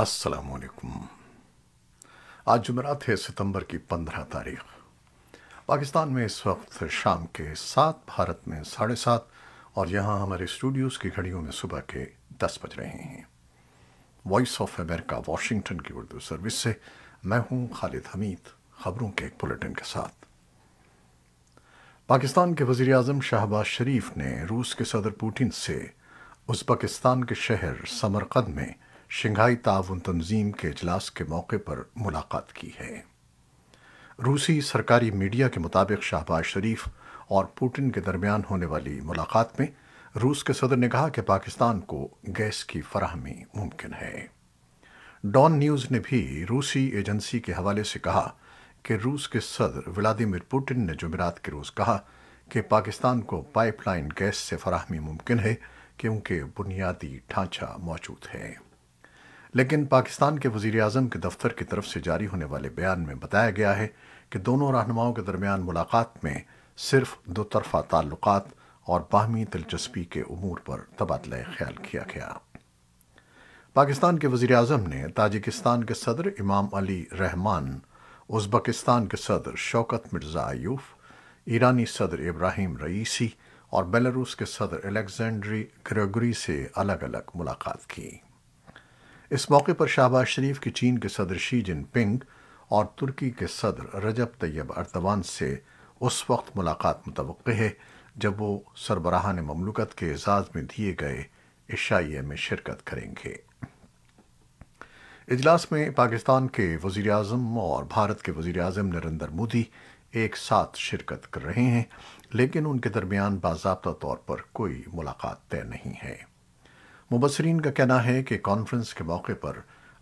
السلام علیکم آج جمعرات ہے ستمبر کی پندرہ تاریخ پاکستان میں اس وقت شام کے ساتھ بھارت میں ساڑھے سات اور یہاں ہمارے اسٹوڈیوز کی گھڑیوں میں صبح کے دس بج رہے ہیں وائس آف امریکہ واشنگٹن کی اردو سروس سے میں ہوں خالد حمید خبروں کے ایک بلٹن کے ساتھ پاکستان کے وزیر اعظم شریف نے روس کے صدر پوٹن سے ازبکستان کے شہر سمرقند میں شنگھائی تعاون تنظیم کے اجلاس کے موقع پر ملاقات کی ہے روسی سرکاری میڈیا کے مطابق شاہباز شریف اور پوٹن کے درمیان ہونے والی ملاقات میں روس کے صدر نے کہا کہ پاکستان کو گیس کی فراہمی ممکن ہے ڈان نیوز نے بھی روسی ایجنسی کے حوالے سے کہا کہ روس کے صدر ولادیمیر پوٹن نے جمعرات کے روز کہا کہ پاکستان کو پائپ لائن گیس سے فراہمی ممکن ہے کیونکہ بنیادی ڈھانچہ موجود ہے لیکن پاکستان کے وزیر اعظم کے دفتر کی طرف سے جاری ہونے والے بیان میں بتایا گیا ہے کہ دونوں رہنماؤں کے درمیان ملاقات میں صرف دو طرفہ تعلقات اور باہمی دلچسپی کے امور پر تبادلہ خیال کیا گیا پاکستان کے وزیر اعظم نے تاجکستان کے صدر امام علی رحمان ازبکستان کے صدر شوکت مرزا ایوف ایرانی صدر ابراہیم رئیسی اور بیلاروس کے صدر الیگزینڈری گریگری سے الگ الگ ملاقات کی اس موقع پر شہباز شریف کی چین کے صدر شی جن پنگ اور ترکی کے صدر رجب طیب اردوان سے اس وقت ملاقات متوقع ہے جب وہ سربراہان مملکت کے اعزاز میں دیے گئے عشائیے میں شرکت کریں گے اجلاس میں پاکستان کے وزیراعظم اور بھارت کے وزیراعظم نریندر مودی ایک ساتھ شرکت کر رہے ہیں لیکن ان کے درمیان باضابطہ طور پر کوئی ملاقات طے نہیں ہے مبصرین کا کہنا ہے کہ کانفرنس کے موقع پر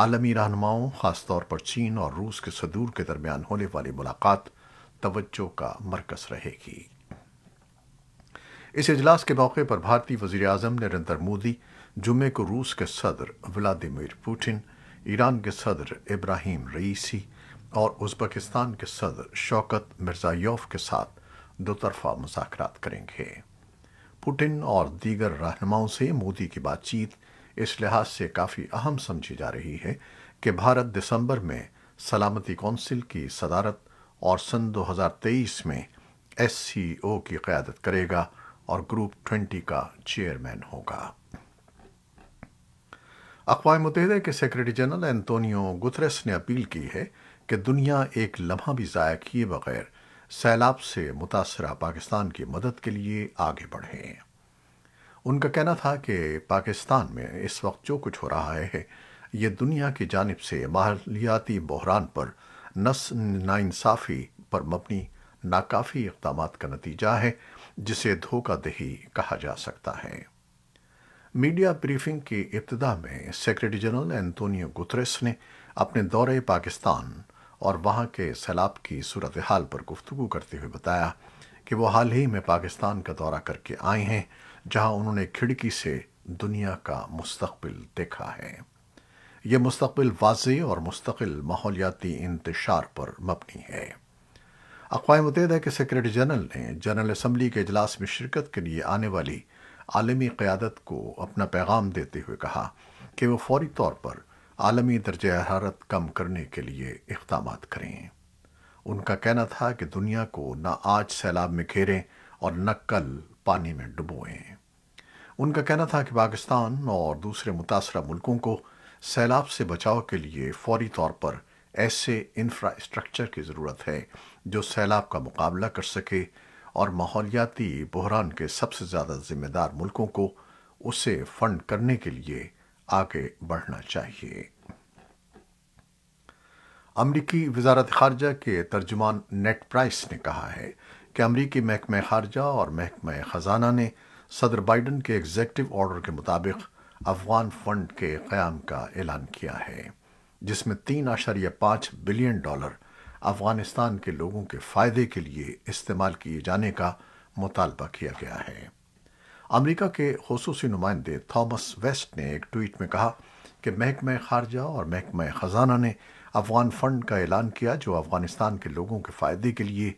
عالمی رہنماؤں خاص طور پر چین اور روس کے صدور کے درمیان ہونے والی ملاقات توجہ کا مرکز رہے گی اس اجلاس کے موقع پر بھارتی وزیراعظم اعظم نریندر مودی جمعے کو روس کے صدر ولادیمیر پوٹن ایران کے صدر ابراہیم رئیسی اور ازبکستان کے صدر شوکت مرزا یوف کے ساتھ دو طرفہ مذاکرات کریں گے پوٹن اور دیگر رہنماؤں سے مودی کی بات چیت اس لحاظ سے کافی اہم سمجھی جا رہی ہے کہ بھارت دسمبر میں سلامتی کونسل کی صدارت اور سن دو ہزار تیئیس میں ایس سی او کی قیادت کرے گا اور گروپ ٹوینٹی کا چیئرمین ہوگا اقوام متحدہ کے سیکرٹری جنرل انتونیو گترس نے اپیل کی ہے کہ دنیا ایک لمحہ بھی ضائع کیے بغیر سیلاب سے متاثرہ پاکستان کی مدد کے لیے آگے بڑھیں ان کا کہنا تھا کہ پاکستان میں اس وقت جو کچھ ہو رہا ہے یہ دنیا کی جانب سے ماحولیاتی بحران پر نس ناانصافی پر مبنی ناکافی اقدامات کا نتیجہ ہے جسے دھوکہ دہی کہا جا سکتا ہے میڈیا بریفنگ کی ابتدا میں سیکرٹری جنرل اینتونیو گتریس نے اپنے دورے پاکستان اور وہاں کے سیلاب کی صورتحال پر گفتگو کرتے ہوئے بتایا کہ وہ حال ہی میں پاکستان کا دورہ کر کے آئے ہیں جہاں انہوں نے کھڑکی سے دنیا کا مستقبل دیکھا ہے یہ مستقبل واضح اور مستقل ماحولیاتی انتشار پر مبنی ہے اقوام متحدہ کے سیکرٹری جنرل نے جنرل اسمبلی کے اجلاس میں شرکت کے لیے آنے والی عالمی قیادت کو اپنا پیغام دیتے ہوئے کہا کہ وہ فوری طور پر عالمی درجہ حرارت کم کرنے کے لیے اقدامات کریں ان کا کہنا تھا کہ دنیا کو نہ آج سیلاب میں گھیریں اور نہ کل پانی میں ڈبوئیں ان کا کہنا تھا کہ پاکستان اور دوسرے متاثرہ ملکوں کو سیلاب سے بچاؤ کے لیے فوری طور پر ایسے انفراسٹرکچر کی ضرورت ہے جو سیلاب کا مقابلہ کر سکے اور ماحولیاتی بحران کے سب سے زیادہ ذمہ دار ملکوں کو اسے فنڈ کرنے کے لیے آگے بڑھنا چاہیے امریکی وزارت خارجہ کے ترجمان نیٹ پرائس نے کہا ہے کہ امریکی محکمہ خارجہ اور محکمہ خزانہ نے صدر بائیڈن کے ایگزیکٹو آرڈر کے مطابق افغان فنڈ کے قیام کا اعلان کیا ہے جس میں تین اشاریہ پانچ بلین ڈالر افغانستان کے لوگوں کے فائدے کے لیے استعمال کیے جانے کا مطالبہ کیا گیا ہے امریکہ کے خصوصی نمائندے تھامس ویسٹ نے ایک ٹویٹ میں کہا کہ محکمہ خارجہ اور محکمہ خزانہ نے افغان فنڈ کا اعلان کیا جو افغانستان کے لوگوں کے فائدے کے لیے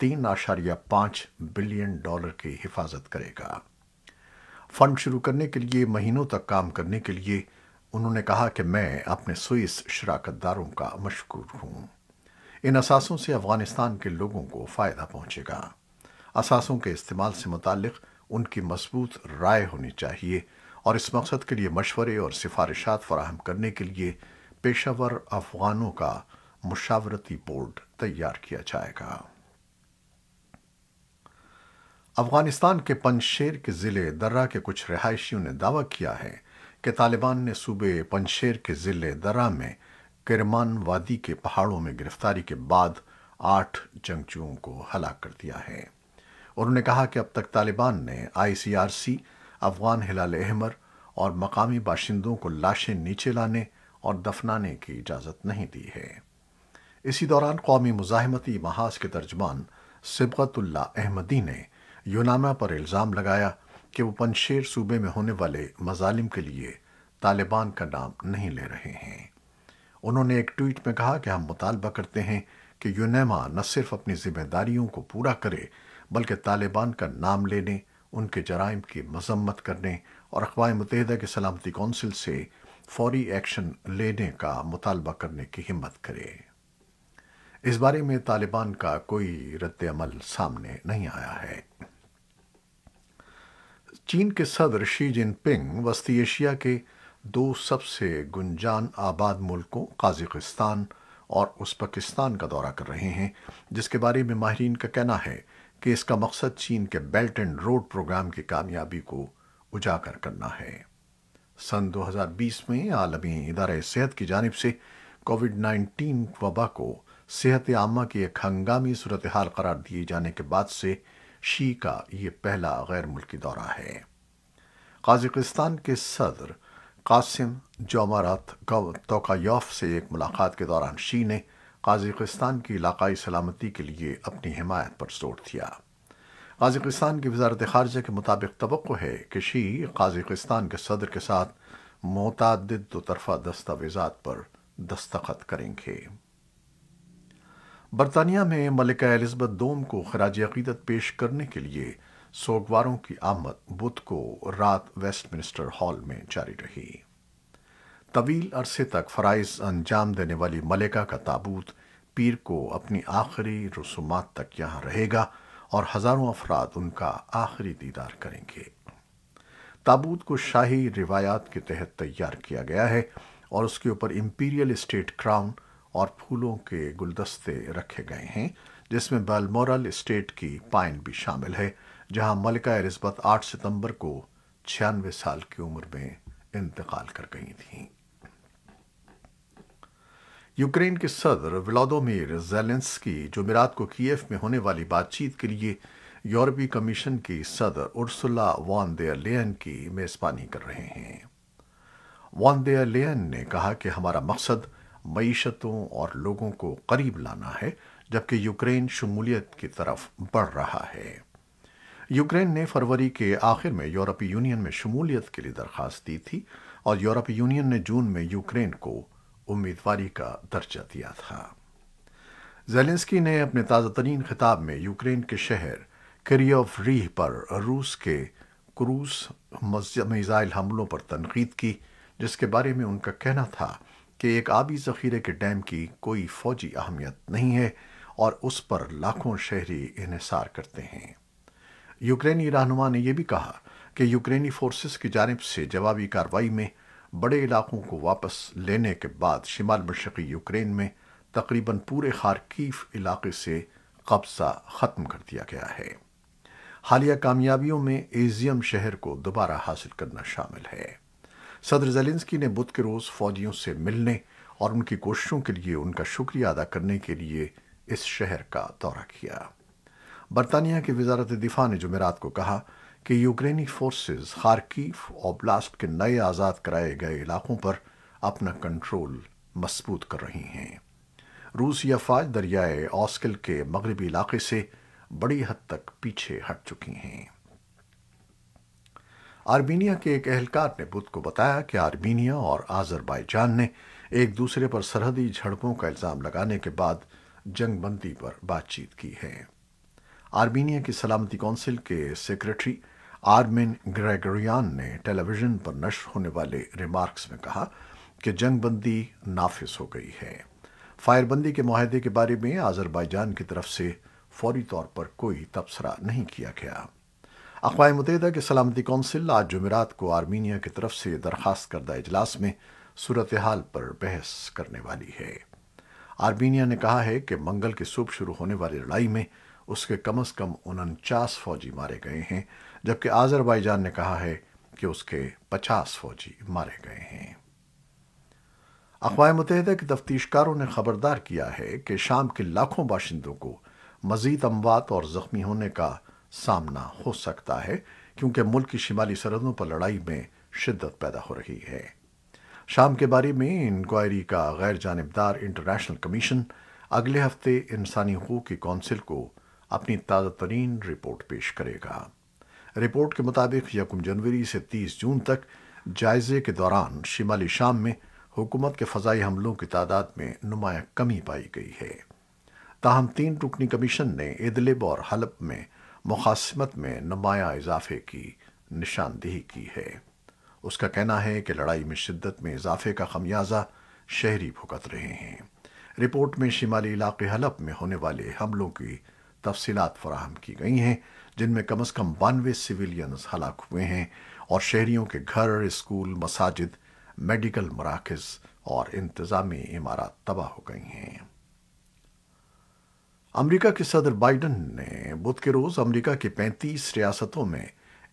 تین اشاریہ پانچ بلین ڈالر کی حفاظت کرے گا فنڈ شروع کرنے کے لیے مہینوں تک کام کرنے کے لیے انہوں نے کہا کہ میں اپنے سوئس شراکت داروں کا مشکور ہوں ان اثاثوں سے افغانستان کے لوگوں کو فائدہ پہنچے گا اثاثوں کے استعمال سے متعلق ان کی مضبوط رائے ہونی چاہیے اور اس مقصد کے لیے مشورے اور سفارشات فراہم کرنے کے لیے پیشہ ور افغانوں کا مشاورتی بورڈ تیار کیا جائے گا افغانستان کے پنشیر کے ضلع درا کے کچھ رہائشیوں نے دعوی کیا ہے کہ طالبان نے صوبے پنشیر کے ضلع درا میں کرمان وادی کے پہاڑوں میں گرفتاری کے بعد آٹھ جنگجوؤں کو ہلاک کر دیا ہے انہوں نے کہا کہ اب تک طالبان نے آئی سی آر سی افغان ہلال احمر اور مقامی باشندوں کو لاشیں نیچے لانے اور دفنانے کی اجازت نہیں دی ہے اسی دوران قومی مزاحمتی محاذ کے ترجمان سبقت اللہ احمدی نے یوناما پر الزام لگایا کہ وہ پنشیر صوبے میں ہونے والے مظالم کے لیے طالبان کا نام نہیں لے رہے ہیں انہوں نے ایک ٹویٹ میں کہا کہ ہم مطالبہ کرتے ہیں کہ یونیما نہ صرف اپنی ذمہ داریوں کو پورا کرے بلکہ طالبان کا نام لینے ان کے جرائم کی مذمت کرنے اور اقوام متحدہ کے سلامتی کونسل سے فوری ایکشن لینے کا مطالبہ کرنے کی ہمت کرے اس بارے میں طالبان کا کوئی رد عمل سامنے نہیں آیا ہے چین کے صدر شی جن پنگ وسطی ایشیا کے دو سب سے گنجان آباد ملکوں قازقستان اور ازبکستان کا دورہ کر رہے ہیں جس کے بارے میں ماہرین کا کہنا ہے کہ اس کا مقصد چین کے بیلٹ اینڈ روڈ پروگرام کی کامیابی کو اجاگر کرنا ہے سن دو ہزار بیس میں عالمی ادارہ صحت کی جانب سے کووڈ نائنٹین وبا کو صحت عامہ کی ایک ہنگامی صورتحال قرار دیے جانے کے بعد سے شی کا یہ پہلا غیر ملکی دورہ ہے قازقستان کے صدر قاسم جومرات یوف سے ایک ملاقات کے دوران شی نے قازقستان کی علاقائی سلامتی کے لیے اپنی حمایت پر زور دیا قازقستان کی وزارت خارجہ کے مطابق توقع ہے کہ شی قازقستان کے صدر کے ساتھ متعدد دو طرفہ دستاویزات پر دستخط کریں گے برطانیہ میں ملکہ الزبتھ دوم کو خراج عقیدت پیش کرنے کے لیے سوگواروں کی آمد بدھ کو رات ویسٹ منسٹر ہال میں جاری رہی طویل عرصے تک فرائض انجام دینے والی ملکہ کا تابوت پیر کو اپنی آخری رسومات تک یہاں رہے گا اور ہزاروں افراد ان کا آخری دیدار کریں گے تابوت کو شاہی روایات کے تحت تیار کیا گیا ہے اور اس کے اوپر امپیریل اسٹیٹ کراؤن اور پھولوں کے گلدستے رکھے گئے ہیں جس میں بالمورل اسٹیٹ کی پائن بھی شامل ہے جہاں ملکہ ارزبت آٹھ ستمبر کو چھیانوے سال کی عمر میں انتقال کر گئی تھیں یوکرین کے صدر ولادومیر زیلنسکی جمعرات کو کیف میں ہونے والی بات چیت کے لیے یورپی کمیشن کی صدر وان لین کی میزبانی کر رہے ہیں وان دیر لین نے کہا کہ ہمارا مقصد معیشتوں اور لوگوں کو قریب لانا ہے جبکہ یوکرین شمولیت کی طرف بڑھ رہا ہے یوکرین نے فروری کے آخر میں یورپی یونین میں شمولیت کے لیے درخواست دی تھی اور یورپی یونین نے جون میں یوکرین کو امیدواری کا درجہ دیا تھا زیلنسکی نے اپنے تازہ ترین خطاب میں یوکرین کے شہر کریوف ریح پر روس کے کروس میزائل حملوں پر تنقید کی جس کے بارے میں ان کا کہنا تھا کہ ایک آبی ذخیرے کے ڈیم کی کوئی فوجی اہمیت نہیں ہے اور اس پر لاکھوں شہری انحصار کرتے ہیں یوکرینی رہنما نے یہ بھی کہا کہ یوکرینی فورسز کی جانب سے جوابی کارروائی میں بڑے علاقوں کو واپس لینے کے بعد شمال مشرقی یوکرین میں تقریباً پورے خارکیف علاقے سے قبضہ ختم کر دیا گیا ہے حالیہ کامیابیوں میں ایزیم شہر کو دوبارہ حاصل کرنا شامل ہے صدر زیلنسکی نے بدھ کے روز فوجیوں سے ملنے اور ان کی کوششوں کے لیے ان کا شکریہ ادا کرنے کے لیے اس شہر کا دورہ کیا برطانیہ کے وزارت دفاع نے جمعرات کو کہا کہ یوکرینی فورسز خارکیف اور بلاسٹ کے نئے آزاد کرائے گئے علاقوں پر اپنا کنٹرول مضبوط کر رہی ہیں روس یا فاج دریائے آسکل کے مغربی علاقے سے بڑی حد تک پیچھے ہٹ چکی ہیں آرمینیا کے ایک اہلکار نے بدھ کو بتایا کہ آرمینیا اور آزر بائی جان نے ایک دوسرے پر سرحدی جھڑپوں کا الزام لگانے کے بعد جنگ بندی پر بات چیت کی ہے آرمینیا کی سلامتی کونسل کے سیکرٹری آرمین گریگریان نے ٹیلی ویژن پر نشر ہونے والے ریمارکس میں کہا کہ جنگ بندی نافذ ہو گئی ہے فائر بندی کے معاہدے کے بارے میں آذربائیجان جان کی طرف سے فوری طور پر کوئی تبصرہ نہیں کیا گیا اقوام متحدہ کے سلامتی کونسل آج جمعرات کو آرمینیا کی طرف سے درخواست کردہ اجلاس میں صورتحال پر بحث کرنے والی ہے آرمینیا نے کہا ہے کہ منگل کے صبح شروع ہونے والی لڑائی میں اس کے کم از کم انچاس فوجی مارے گئے ہیں جبکہ آزر بائی جان نے کہا ہے کہ اس کے پچاس فوجی مارے گئے ہیں اقوام متحدہ کے تفتیش کاروں نے خبردار کیا ہے کہ شام کے لاکھوں باشندوں کو مزید اموات اور زخمی ہونے کا سامنا ہو سکتا ہے کیونکہ ملک کی شمالی سرحدوں پر لڑائی میں شدت پیدا ہو رہی ہے شام کے بارے میں انکوائری کا غیر جانبدار انٹرنیشنل کمیشن اگلے ہفتے انسانی حقوق کی کونسل کو اپنی تازہ ترین رپورٹ پیش کرے گا رپورٹ کے مطابق یکم جنوری سے تیس جون تک جائزے کے دوران شمالی شام میں حکومت کے فضائی حملوں کی تعداد میں نمایاں کمی پائی گئی ہے تاہم تین رکنی کمیشن نے ادلب اور حلب میں مقاصمت میں نمایاں اضافے کی نشاندہی کی ہے اس کا کہنا ہے کہ لڑائی میں شدت میں اضافے کا خمیازہ شہری بھگت رہے ہیں رپورٹ میں شمالی علاقے حلب میں ہونے والے حملوں کی تفصیلات فراہم کی گئی ہیں جن میں کم از کم بانوے سویلینز ہلاک ہوئے ہیں اور شہریوں کے گھر اسکول مساجد میڈیکل مراکز اور انتظامی عمارات تباہ ہو گئی ہیں امریکہ کے صدر بائیڈن نے بدھ کے روز امریکہ کی پینتیس ریاستوں میں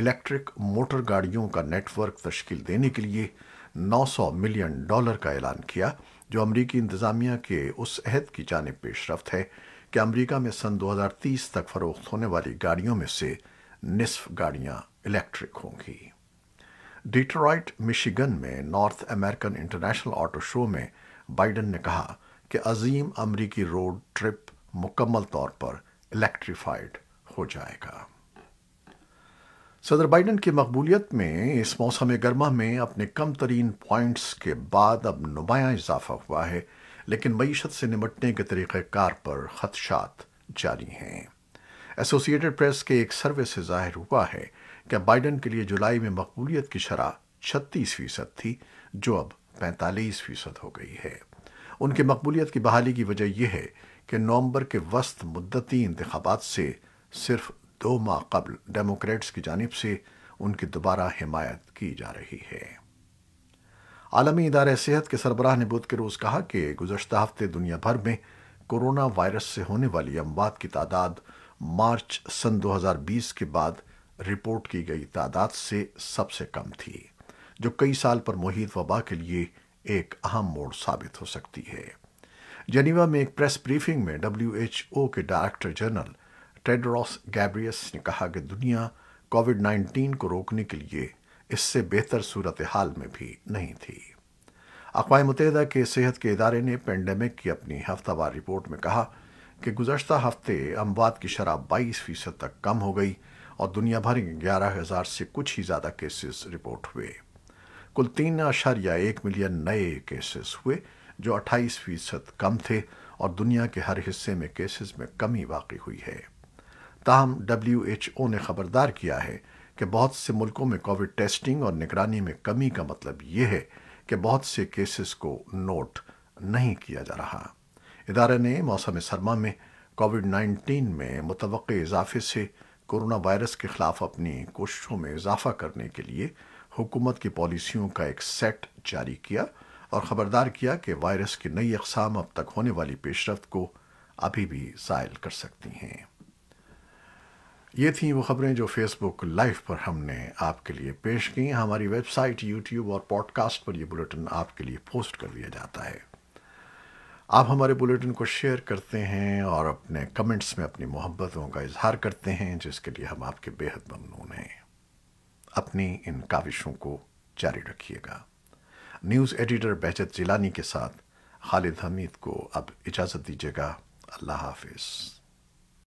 الیکٹرک موٹر گاڑیوں کا نیٹ ورک تشکیل دینے کے لیے نو سو ملین ڈالر کا اعلان کیا جو امریکی انتظامیہ کے اس عہد کی جانب پیش رفت ہے کہ امریکہ میں سن دو ہزار تیس تک فروخت ہونے والی گاڑیوں میں سے نصف گاڑیاں الیکٹرک ہوں گی ڈیٹرائٹ مشیگن میں North American International Auto Show میں بائیڈن نے کہا کہ عظیم امریکی روڈ ٹرپ مکمل طور پر الیکٹریفائڈ ہو جائے گا صدر بائیڈن کی مقبولیت میں اس موسم گرما میں اپنے کم ترین پوائنٹس کے بعد اب نمایاں اضافہ ہوا ہے لیکن معیشت سے نمٹنے کے طریقہ کار پر خدشات جاری ہیں ایسوسیٹڈ پریس کے ایک سروے سے ظاہر ہوا ہے کہ بائیڈن کے لیے جولائی میں مقبولیت کی شرح چھتیس فیصد تھی جو اب پینتالیس فیصد ہو گئی ہے ان کی مقبولیت کی بحالی کی وجہ یہ ہے کہ نومبر کے وسط مدتی انتخابات سے صرف دو ماہ قبل ڈیموکریٹس کی جانب سے ان کی دوبارہ حمایت کی جا رہی ہے عالمی ادارہ صحت کے سربراہ نے بدھ کے روز کہا کہ گزشتہ ہفتے دنیا بھر میں کورونا وائرس سے ہونے والی اموات کی تعداد مارچ سن دو ہزار بیس کے بعد رپورٹ کی گئی تعداد سے سب سے کم تھی جو کئی سال پر محیط وبا کے لیے ایک اہم موڑ ثابت ہو سکتی ہے جنیوا میں ایک پریس بریفنگ میں ڈبلیو ایچ او کے ڈائریکٹر جنرل ٹیڈروس گیبریس نے کہا کہ دنیا کووڈ نائنٹین کو روکنے کے لیے اس سے بہتر صورتحال میں بھی نہیں تھی اقوام متحدہ کے صحت کے ادارے نے پینڈیمک کی اپنی ہفتہ وار رپورٹ میں کہا کہ گزشتہ ہفتے اموات کی شرح بائیس فیصد تک کم ہو گئی اور دنیا بھر میں گیارہ ہزار سے کچھ ہی زیادہ کیسز رپورٹ ہوئے کل تین اشاریہ یا ایک ملین نئے کیسز ہوئے جو اٹھائیس فیصد کم تھے اور دنیا کے ہر حصے میں کیسز میں کمی واقع ہوئی ہے تاہم ڈبلیو ایچ او نے خبردار کیا ہے کہ بہت سے ملکوں میں کووڈ ٹیسٹنگ اور نگرانی میں کمی کا مطلب یہ ہے کہ بہت سے کیسز کو نوٹ نہیں کیا جا رہا ادارے نے موسم سرما میں کووڈ نائنٹین میں متوقع اضافے سے کورونا وائرس کے خلاف اپنی کوششوں میں اضافہ کرنے کے لیے حکومت کی پالیسیوں کا ایک سیٹ جاری کیا اور خبردار کیا کہ وائرس کی نئی اقسام اب تک ہونے والی پیش رفت کو ابھی بھی زائل کر سکتی ہیں یہ تھیں وہ خبریں جو فیس بک لائیو پر ہم نے آپ کے لیے پیش کی ہماری ویب سائٹ یوٹیوب اور پوڈ کاسٹ پر یہ بلیٹن آپ کے لیے پوسٹ کر دیا جاتا ہے آپ ہمارے بلیٹن کو شیئر کرتے ہیں اور اپنے کمنٹس میں اپنی محبتوں کا اظہار کرتے ہیں جس کے لیے ہم آپ کے بےحد ممنون ہیں اپنی ان کاوشوں کو جاری رکھیے گا نیوز ایڈیٹر بہجت جیلانی کے ساتھ خالد حمید کو اب اجازت دیجیے گا اللہ حافظ